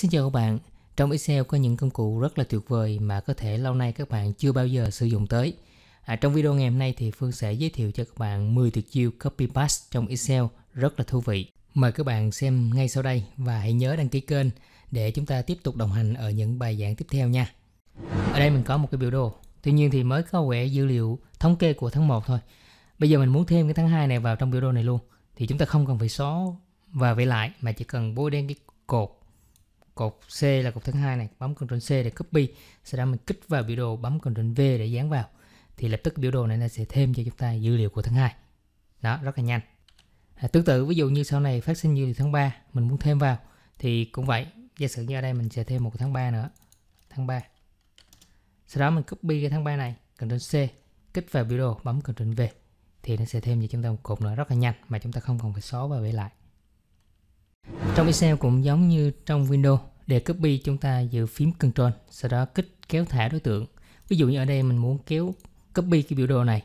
Xin chào các bạn, trong Excel có những công cụ rất là tuyệt vời mà có thể lâu nay các bạn chưa bao giờ sử dụng tới. À, trong video ngày hôm nay thì Phương sẽ giới thiệu cho các bạn 10 tuyệt chiêu copy paste trong Excel rất là thú vị. Mời các bạn xem ngay sau đây và hãy nhớ đăng ký kênh để chúng ta tiếp tục đồng hành ở những bài giảng tiếp theo nha. Ở đây mình có một cái biểu đồ, tuy nhiên thì mới có quẻ dữ liệu thống kê của tháng 1 thôi. Bây giờ mình muốn thêm cái tháng 2 này vào trong biểu đồ này luôn thì chúng ta không cần phải xóa và vẽ lại mà chỉ cần bôi đen cái cột cột C là cột thứ hai này bấm Ctrl C để copy sau đó mình kích vào biểu đồ bấm Ctrl V để dán vào thì lập tức biểu đồ này nó sẽ thêm cho chúng ta dữ liệu của tháng 2 đó rất là nhanh à, tương tự ví dụ như sau này phát sinh dữ liệu tháng 3 mình muốn thêm vào thì cũng vậy giả sử như ở đây mình sẽ thêm một tháng 3 nữa tháng 3 sau đó mình copy cái tháng 3 này Ctrl C kích vào biểu đồ bấm Ctrl V thì nó sẽ thêm cho chúng ta một cột nữa rất là nhanh mà chúng ta không cần phải xóa và vẽ lại trong Excel cũng giống như trong Windows, để copy chúng ta giữ phím Ctrl, sau đó kích kéo thả đối tượng. Ví dụ như ở đây mình muốn kéo copy cái biểu đồ này,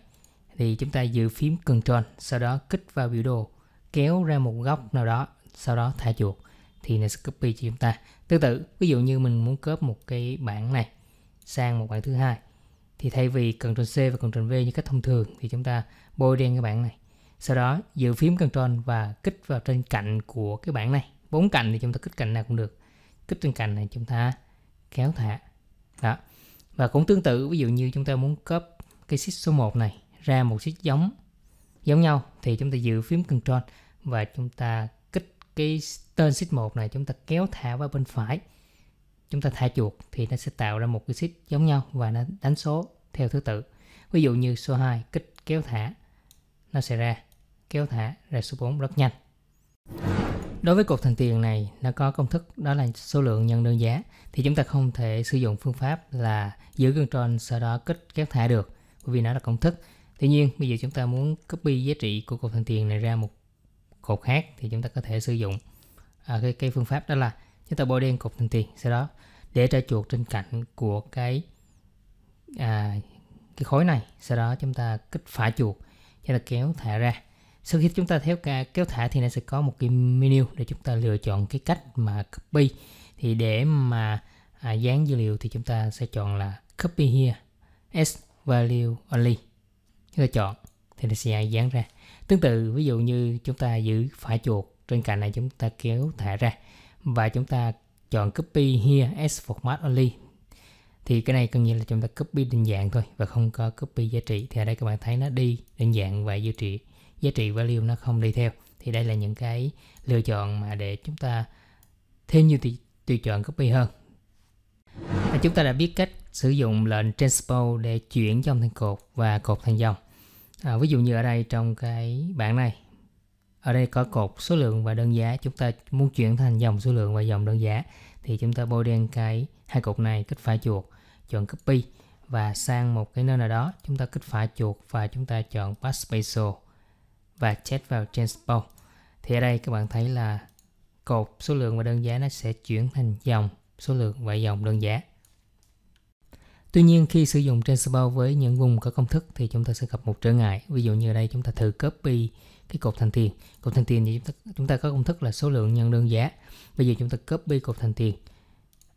thì chúng ta giữ phím Ctrl, sau đó kích vào biểu đồ, kéo ra một góc nào đó, sau đó thả chuột thì nó sẽ copy cho chúng ta. Tương tự, ví dụ như mình muốn copy một cái bảng này sang một bảng thứ hai thì thay vì Ctrl C và Ctrl V như cách thông thường thì chúng ta bôi đen cái bảng này sau đó giữ phím Ctrl và kích vào trên cạnh của cái bảng này bốn cạnh thì chúng ta kích cạnh nào cũng được kích trên cạnh này chúng ta kéo thả đó và cũng tương tự ví dụ như chúng ta muốn cấp cái sheet số 1 này ra một sheet giống giống nhau thì chúng ta giữ phím Ctrl và chúng ta kích cái tên sheet 1 này chúng ta kéo thả vào bên phải chúng ta thả chuột thì nó sẽ tạo ra một cái sheet giống nhau và nó đánh số theo thứ tự ví dụ như số 2 kích kéo thả nó sẽ ra kéo thả ra số 4 rất nhanh. Đối với cột thần tiền này, nó có công thức đó là số lượng nhân đơn giá thì chúng ta không thể sử dụng phương pháp là giữ control sau đó kích kéo thả được bởi vì nó là công thức. Tuy nhiên, bây giờ chúng ta muốn copy giá trị của cột thần tiền này ra một cột khác thì chúng ta có thể sử dụng à, cái, cái phương pháp đó là chúng ta bôi đen cột thần tiền sau đó để ra chuột trên cạnh của cái à, cái khối này sau đó chúng ta kích phải chuột chúng ta kéo thả ra sau khi chúng ta theo cả kéo thả thì nó sẽ có một cái menu để chúng ta lựa chọn cái cách mà copy thì để mà à, dán dữ liệu thì chúng ta sẽ chọn là copy here s value only chúng ta chọn thì nó sẽ dán ra tương tự ví dụ như chúng ta giữ phải chuột trên cạnh này chúng ta kéo thả ra và chúng ta chọn copy here s format only thì cái này cần nghĩa là chúng ta copy định dạng thôi và không có copy giá trị thì ở đây các bạn thấy nó đi định dạng và giá trị giá trị value nó không đi theo thì đây là những cái lựa chọn mà để chúng ta thêm nhiều tùy chọn copy hơn và chúng ta đã biết cách sử dụng lệnh transpose để chuyển dòng thành cột và cột thành dòng à, ví dụ như ở đây trong cái bảng này ở đây có cột số lượng và đơn giá chúng ta muốn chuyển thành dòng số lượng và dòng đơn giá thì chúng ta bôi đen cái hai cột này kích phải chuột chọn copy và sang một cái nơi nào đó chúng ta kích phải chuột và chúng ta chọn pass spatial và check vào transpose thì ở đây các bạn thấy là cột số lượng và đơn giá nó sẽ chuyển thành dòng số lượng và dòng đơn giá Tuy nhiên khi sử dụng transpose với những vùng có công thức thì chúng ta sẽ gặp một trở ngại. Ví dụ như ở đây chúng ta thử copy cái cột thành tiền. Cột thành tiền thì chúng ta, chúng ta có công thức là số lượng nhân đơn giá. Bây giờ chúng ta copy cột thành tiền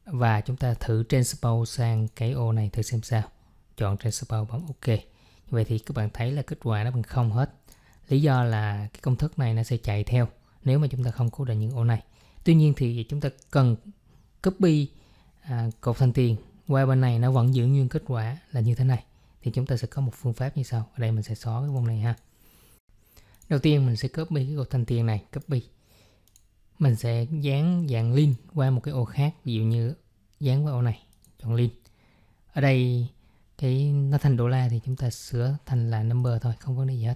và chúng ta thử transpose sang cái ô này thử xem sao. Chọn transpose bấm ok. Vậy thì các bạn thấy là kết quả nó bằng không hết lý do là cái công thức này nó sẽ chạy theo nếu mà chúng ta không cố định những ô này tuy nhiên thì chúng ta cần copy à, cột thành tiền qua bên này nó vẫn giữ nguyên kết quả là như thế này thì chúng ta sẽ có một phương pháp như sau ở đây mình sẽ xóa cái vùng này ha đầu tiên mình sẽ copy cái cột thành tiền này copy mình sẽ dán dạng link qua một cái ô khác ví dụ như dán qua ô này chọn link ở đây cái nó thành đô la thì chúng ta sửa thành là number thôi không có gì hết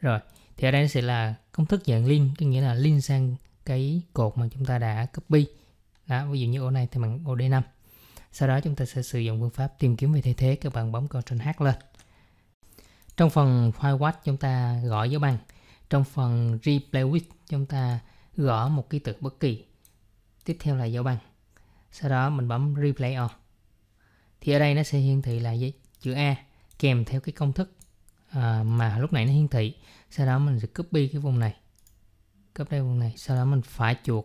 rồi, thì ở đây sẽ là công thức dạng link, có nghĩa là link sang cái cột mà chúng ta đã copy. Đó, ví dụ như ô này thì bằng ô D5. Sau đó chúng ta sẽ sử dụng phương pháp tìm kiếm về thay thế, các bạn bấm Ctrl H lên. Trong phần file watch chúng ta gõ dấu bằng. Trong phần replay with chúng ta gõ một ký tự bất kỳ. Tiếp theo là dấu bằng. Sau đó mình bấm replay on. Thì ở đây nó sẽ hiển thị là chữ A kèm theo cái công thức À, mà lúc nãy nó hiển thị sau đó mình sẽ copy cái vùng này copy vùng này sau đó mình phải chuột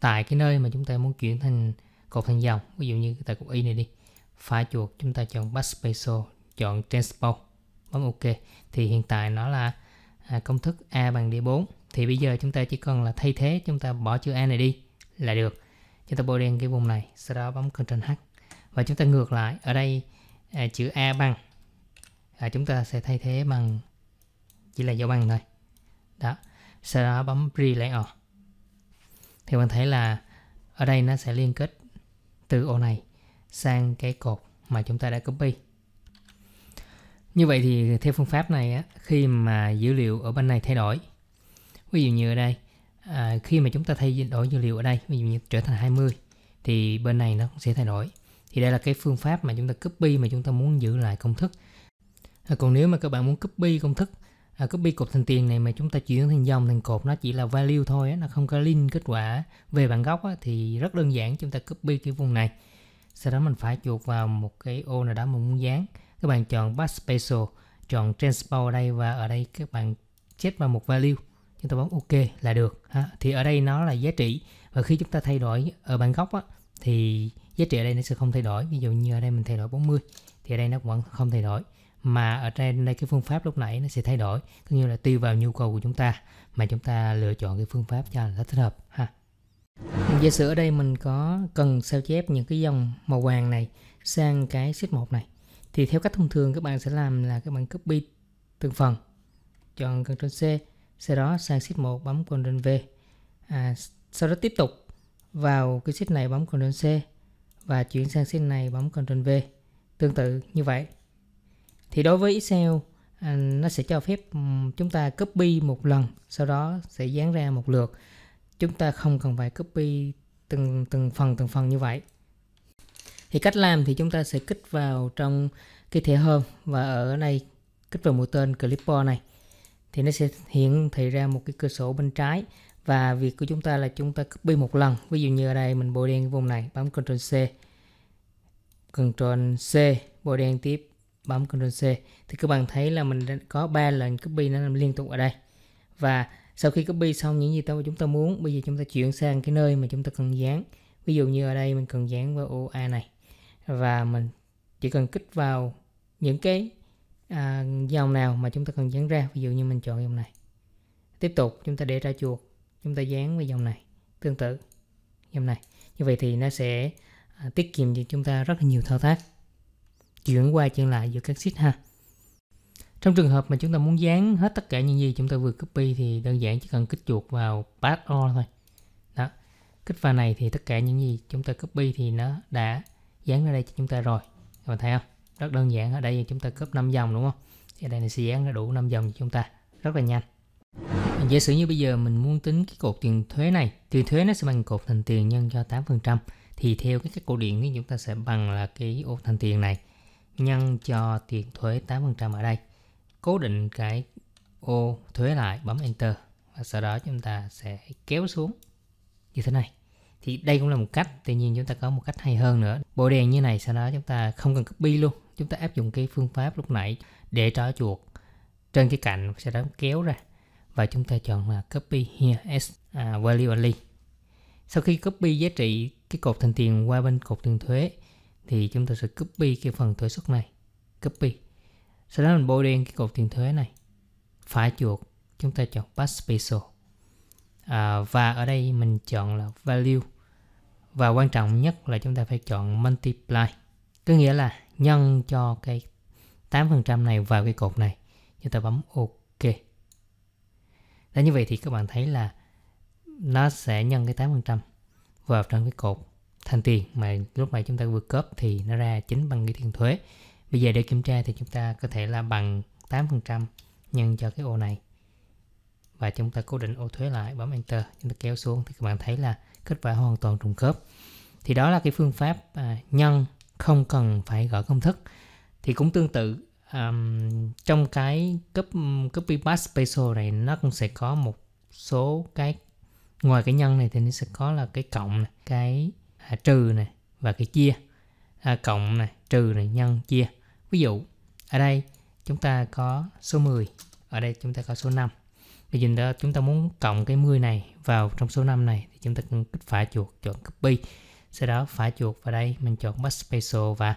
tại cái nơi mà chúng ta muốn chuyển thành cột thành dòng ví dụ như tại cột y này đi phải chuột chúng ta chọn backspace chọn transpose bấm ok thì hiện tại nó là à, công thức a bằng d4 thì bây giờ chúng ta chỉ cần là thay thế chúng ta bỏ chữ a này đi là được chúng ta bôi đen cái vùng này sau đó bấm ctrl h và chúng ta ngược lại ở đây à, chữ a bằng à, chúng ta sẽ thay thế bằng chỉ là dấu bằng thôi đó sau đó bấm Relayer thì bạn thấy là ở đây nó sẽ liên kết từ ô này sang cái cột mà chúng ta đã copy như vậy thì theo phương pháp này á, khi mà dữ liệu ở bên này thay đổi ví dụ như ở đây à, khi mà chúng ta thay đổi dữ liệu ở đây ví dụ như trở thành 20 thì bên này nó cũng sẽ thay đổi thì đây là cái phương pháp mà chúng ta copy mà chúng ta muốn giữ lại công thức à, còn nếu mà các bạn muốn copy công thức à, copy cột thành tiền này mà chúng ta chuyển thành dòng thành cột nó chỉ là value thôi á, nó không có link kết quả về bản gốc á, thì rất đơn giản chúng ta copy cái vùng này sau đó mình phải chuột vào một cái ô nào đó mình muốn dán các bạn chọn Special, chọn transpose ở đây và ở đây các bạn chép vào một value chúng ta bấm ok là được ha. thì ở đây nó là giá trị và khi chúng ta thay đổi ở bản gốc á, thì giá trị ở đây nó sẽ không thay đổi ví dụ như ở đây mình thay đổi 40 thì ở đây nó vẫn không thay đổi mà ở trên đây cái phương pháp lúc nãy nó sẽ thay đổi có nghĩa là tùy vào nhu cầu của chúng ta mà chúng ta lựa chọn cái phương pháp cho là thích hợp ha giả sử ở đây mình có cần sao chép những cái dòng màu vàng này sang cái sheet 1 này thì theo cách thông thường các bạn sẽ làm là các bạn copy từng phần chọn Ctrl C sau đó sang sheet 1 bấm Ctrl V à, sau đó tiếp tục vào cái sheet này bấm Ctrl C và chuyển sang sheet này bấm Ctrl V tương tự như vậy thì đối với Excel à, nó sẽ cho phép chúng ta copy một lần sau đó sẽ dán ra một lượt chúng ta không cần phải copy từng từng phần từng phần như vậy thì cách làm thì chúng ta sẽ kích vào trong cái thẻ hôm và ở đây kích vào mũi tên clipboard này thì nó sẽ hiện thị ra một cái cửa sổ bên trái và việc của chúng ta là chúng ta copy một lần ví dụ như ở đây mình bôi đen cái vùng này bấm Ctrl C Ctrl C bôi đen tiếp bấm Ctrl C thì các bạn thấy là mình đã có ba lần copy nó nằm liên tục ở đây và sau khi copy xong những gì ta chúng ta muốn bây giờ chúng ta chuyển sang cái nơi mà chúng ta cần dán ví dụ như ở đây mình cần dán vào OA này và mình chỉ cần kích vào những cái à, dòng nào mà chúng ta cần dán ra ví dụ như mình chọn dòng này tiếp tục chúng ta để ra chuột chúng ta dán vào dòng này tương tự dòng này như vậy thì nó sẽ à, tiết kiệm cho chúng ta rất là nhiều thao tác chuyển qua chuyển lại giữa các sheet ha trong trường hợp mà chúng ta muốn dán hết tất cả những gì chúng ta vừa copy thì đơn giản chỉ cần kích chuột vào path all thôi đó kích vào này thì tất cả những gì chúng ta copy thì nó đã dán ra đây cho chúng ta rồi các bạn thấy không rất đơn giản ở đây chúng ta copy 5 dòng đúng không thì đây này sẽ dán ra đủ 5 dòng cho chúng ta rất là nhanh giả sử như bây giờ mình muốn tính cái cột tiền thuế này tiền thuế nó sẽ bằng cột thành tiền nhân cho 8% thì theo cái cách cổ điển thì chúng ta sẽ bằng là cái ô thành tiền này nhân cho tiền thuế 8% ở đây cố định cái ô thuế lại bấm enter và sau đó chúng ta sẽ kéo xuống như thế này thì đây cũng là một cách tuy nhiên chúng ta có một cách hay hơn nữa bộ đèn như này sau đó chúng ta không cần copy luôn chúng ta áp dụng cái phương pháp lúc nãy để trỏ chuột trên cái cạnh sẽ đó kéo ra và chúng ta chọn là copy here as à, value only sau khi copy giá trị cái cột thành tiền qua bên cột tiền thuế thì chúng ta sẽ copy cái phần thuế xuất này copy sau đó mình bôi đen cái cột tiền thuế này phải chuột chúng ta chọn pass special à, và ở đây mình chọn là value và quan trọng nhất là chúng ta phải chọn multiply có nghĩa là nhân cho cái 8% này vào cái cột này chúng ta bấm ok đã như vậy thì các bạn thấy là nó sẽ nhân cái 8% vào trong cái cột thành tiền mà lúc này chúng ta vượt cấp thì nó ra chính bằng cái tiền thuế bây giờ để kiểm tra thì chúng ta có thể là bằng 8% nhân cho cái ô này và chúng ta cố định ô thuế lại bấm enter chúng ta kéo xuống thì các bạn thấy là kết quả hoàn toàn trùng khớp thì đó là cái phương pháp à, nhân không cần phải gõ công thức thì cũng tương tự um, trong cái cấp copy paste peso này nó cũng sẽ có một số cái ngoài cái nhân này thì nó sẽ có là cái cộng này, cái à, trừ này và cái chia à, cộng này trừ này nhân chia ví dụ ở đây chúng ta có số 10 ở đây chúng ta có số 5 bây giờ đó chúng ta muốn cộng cái 10 này vào trong số 5 này thì chúng ta cần kích phải chuột chọn copy sau đó phải chuột vào đây mình chọn special và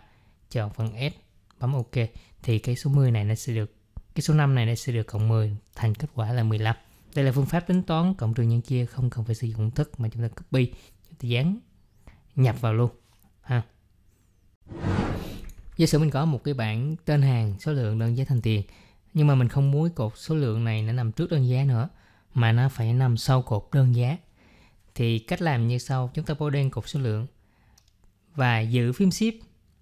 chọn phần S bấm OK thì cái số 10 này nó sẽ được cái số 5 này nó sẽ được cộng 10 thành kết quả là 15 đây là phương pháp tính toán cộng trừ nhân chia không cần phải sử dụng thức mà chúng ta copy chúng ta dán nhập vào luôn ha giả sử mình có một cái bảng tên hàng số lượng đơn giá thành tiền nhưng mà mình không muốn cột số lượng này nó nằm trước đơn giá nữa mà nó phải nằm sau cột đơn giá thì cách làm như sau chúng ta bôi đen cột số lượng và giữ phím ship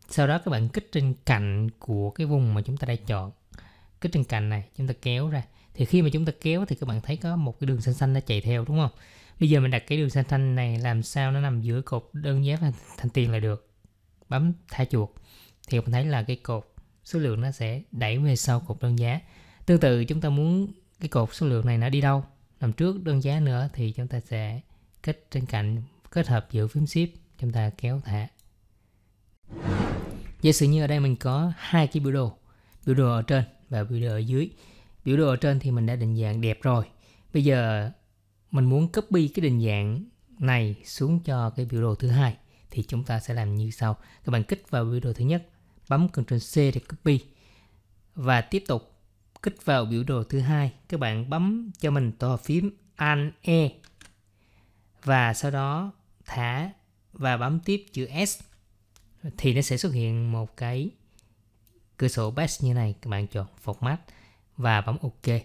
sau đó các bạn kích trên cạnh của cái vùng mà chúng ta đã chọn kích trên cạnh này chúng ta kéo ra thì khi mà chúng ta kéo thì các bạn thấy có một cái đường xanh xanh nó chạy theo đúng không bây giờ mình đặt cái đường xanh thanh này làm sao nó nằm giữa cột đơn giá và thanh tiền là được bấm thay chuột thì mình thấy là cái cột số lượng nó sẽ đẩy về sau cột đơn giá tương tự chúng ta muốn cái cột số lượng này nó đi đâu nằm trước đơn giá nữa thì chúng ta sẽ kết trên cạnh kết hợp giữa phím shift chúng ta kéo thả giả sử như ở đây mình có hai cái biểu đồ biểu đồ ở trên và biểu đồ ở dưới biểu đồ ở trên thì mình đã định dạng đẹp rồi bây giờ mình muốn copy cái định dạng này xuống cho cái biểu đồ thứ hai thì chúng ta sẽ làm như sau các bạn kích vào biểu đồ thứ nhất bấm Ctrl C để copy và tiếp tục kích vào biểu đồ thứ hai các bạn bấm cho mình to phím Alt E và sau đó thả và bấm tiếp chữ S thì nó sẽ xuất hiện một cái cửa sổ batch như này các bạn chọn format và bấm ok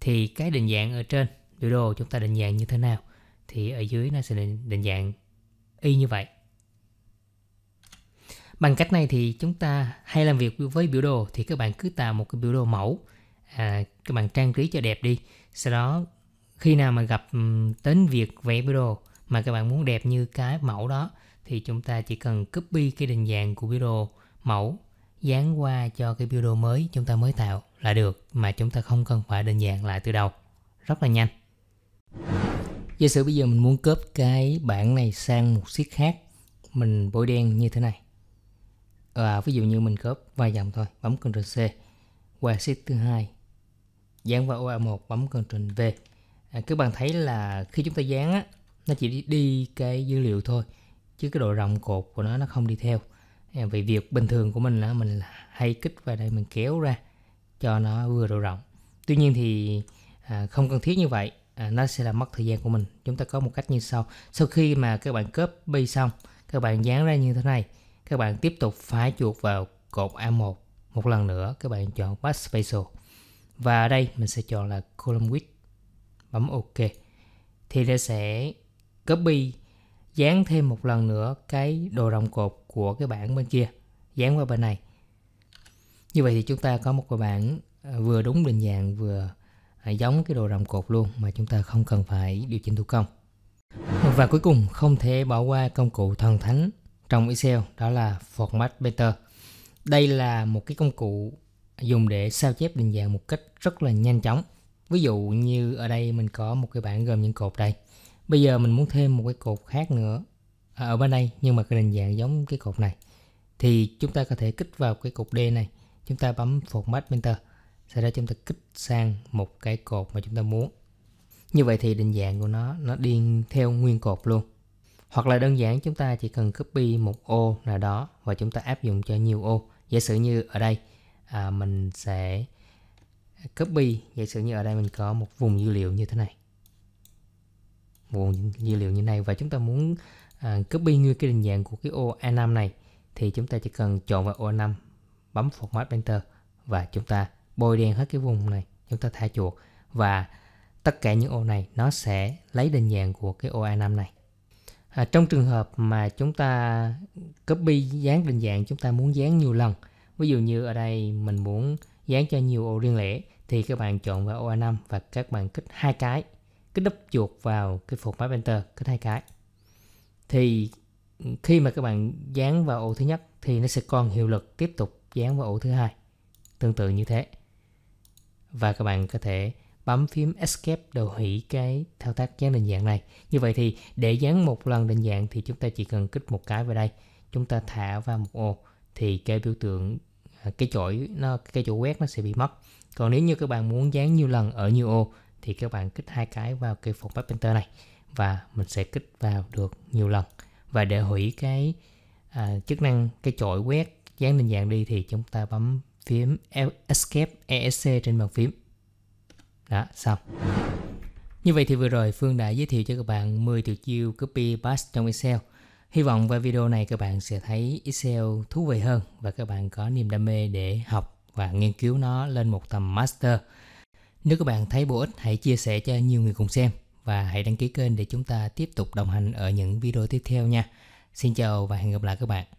thì cái định dạng ở trên biểu đồ chúng ta định dạng như thế nào thì ở dưới nó sẽ định, định dạng y như vậy bằng cách này thì chúng ta hay làm việc với biểu đồ thì các bạn cứ tạo một cái biểu đồ mẫu à, các bạn trang trí cho đẹp đi sau đó khi nào mà gặp đến việc vẽ biểu đồ mà các bạn muốn đẹp như cái mẫu đó thì chúng ta chỉ cần copy cái định dạng của biểu đồ mẫu dán qua cho cái biểu đồ mới chúng ta mới tạo là được mà chúng ta không cần phải định dạng lại từ đầu rất là nhanh Giả sử bây giờ mình muốn cướp cái bảng này sang một siết khác Mình bôi đen như thế này à, Ví dụ như mình cướp vài dòng thôi Bấm Ctrl C Qua siết thứ hai Dán vào OA1 bấm Ctrl V à, Các bạn thấy là khi chúng ta dán á Nó chỉ đi, cái dữ liệu thôi Chứ cái độ rộng cột của nó nó không đi theo à, Vì việc bình thường của mình là mình hay kích vào đây mình kéo ra Cho nó vừa độ rộng Tuy nhiên thì à, không cần thiết như vậy À, nó sẽ là mất thời gian của mình chúng ta có một cách như sau sau khi mà các bạn copy xong các bạn dán ra như thế này các bạn tiếp tục phải chuột vào cột A1 một lần nữa các bạn chọn Back Special và ở đây mình sẽ chọn là Column Width bấm OK thì nó sẽ copy dán thêm một lần nữa cái đồ đồng cột của cái bảng bên kia dán qua bên này như vậy thì chúng ta có một cái bảng à, vừa đúng định dạng vừa giống cái đồ rồng cột luôn mà chúng ta không cần phải điều chỉnh thủ công và cuối cùng không thể bỏ qua công cụ thần thánh trong Excel đó là Format Better đây là một cái công cụ dùng để sao chép định dạng một cách rất là nhanh chóng ví dụ như ở đây mình có một cái bảng gồm những cột đây bây giờ mình muốn thêm một cái cột khác nữa à, ở bên đây nhưng mà cái định dạng giống cái cột này thì chúng ta có thể kích vào cái cột D này chúng ta bấm Format Printer sau đó chúng ta kích sang một cái cột mà chúng ta muốn như vậy thì định dạng của nó nó đi theo nguyên cột luôn hoặc là đơn giản chúng ta chỉ cần copy một ô nào đó và chúng ta áp dụng cho nhiều ô giả sử như ở đây à, mình sẽ copy giả sử như ở đây mình có một vùng dữ liệu như thế này vùng dữ liệu như này và chúng ta muốn à, copy như cái định dạng của cái ô A5 này thì chúng ta chỉ cần chọn vào ô A5 bấm format enter và chúng ta bôi đen hết cái vùng này chúng ta thả chuột và tất cả những ô này nó sẽ lấy định dạng của cái ô A5 này à, trong trường hợp mà chúng ta copy dán định dạng chúng ta muốn dán nhiều lần ví dụ như ở đây mình muốn dán cho nhiều ô riêng lẻ thì các bạn chọn vào ô A5 và các bạn kích hai cái kích đúp chuột vào cái phục máy enter kích hai cái thì khi mà các bạn dán vào ô thứ nhất thì nó sẽ còn hiệu lực tiếp tục dán vào ô thứ hai tương tự như thế và các bạn có thể bấm phím Escape để hủy cái thao tác dán định dạng này. Như vậy thì để dán một lần định dạng thì chúng ta chỉ cần kích một cái vào đây. Chúng ta thả vào một ô thì cái biểu tượng à, cái chổi nó cái chỗ quét nó sẽ bị mất. Còn nếu như các bạn muốn dán nhiều lần ở nhiều ô thì các bạn kích hai cái vào cái format painter này và mình sẽ kích vào được nhiều lần. Và để hủy cái à, chức năng cái chổi quét dán định dạng đi thì chúng ta bấm phím Escape ESC trên bàn phím. Đó, xong. Như vậy thì vừa rồi Phương đã giới thiệu cho các bạn 10 tuyệt chiêu copy paste trong Excel. Hy vọng qua video này các bạn sẽ thấy Excel thú vị hơn và các bạn có niềm đam mê để học và nghiên cứu nó lên một tầm master. Nếu các bạn thấy bổ ích hãy chia sẻ cho nhiều người cùng xem và hãy đăng ký kênh để chúng ta tiếp tục đồng hành ở những video tiếp theo nha. Xin chào và hẹn gặp lại các bạn.